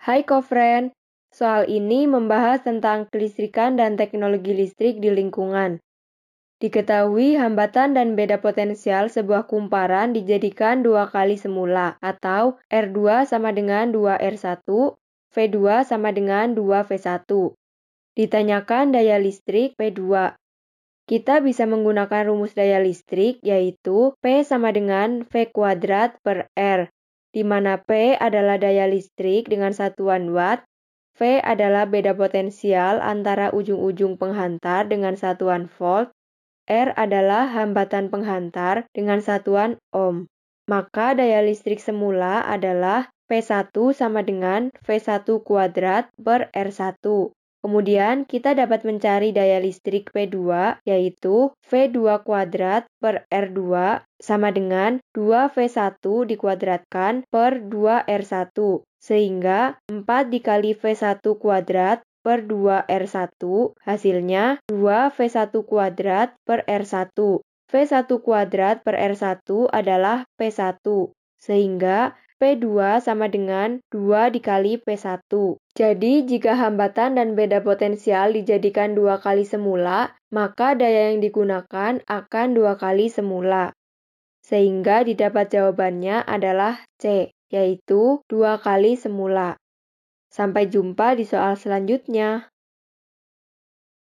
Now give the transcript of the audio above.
Hai Kofren, soal ini membahas tentang kelistrikan dan teknologi listrik di lingkungan. Diketahui hambatan dan beda potensial sebuah kumparan dijadikan dua kali semula atau R2 sama dengan 2R1, V2 sama dengan 2V1. Ditanyakan daya listrik P2. Kita bisa menggunakan rumus daya listrik yaitu P sama dengan V kuadrat per R di mana P adalah daya listrik dengan satuan watt, V adalah beda potensial antara ujung-ujung penghantar dengan satuan volt, R adalah hambatan penghantar dengan satuan ohm. Maka daya listrik semula adalah P1 sama dengan V1 kuadrat per R1 Kemudian kita dapat mencari daya listrik P2 yaitu V2 kuadrat per R2 sama dengan 2V1 dikuadratkan per 2R1 sehingga 4 dikali V1 kuadrat per 2R1 hasilnya 2V1 kuadrat per R1. V1 kuadrat per R1 adalah P1 sehingga P2 sama dengan 2 dikali P1. Jadi, jika hambatan dan beda potensial dijadikan dua kali semula, maka daya yang digunakan akan dua kali semula. Sehingga didapat jawabannya adalah C, yaitu dua kali semula. Sampai jumpa di soal selanjutnya.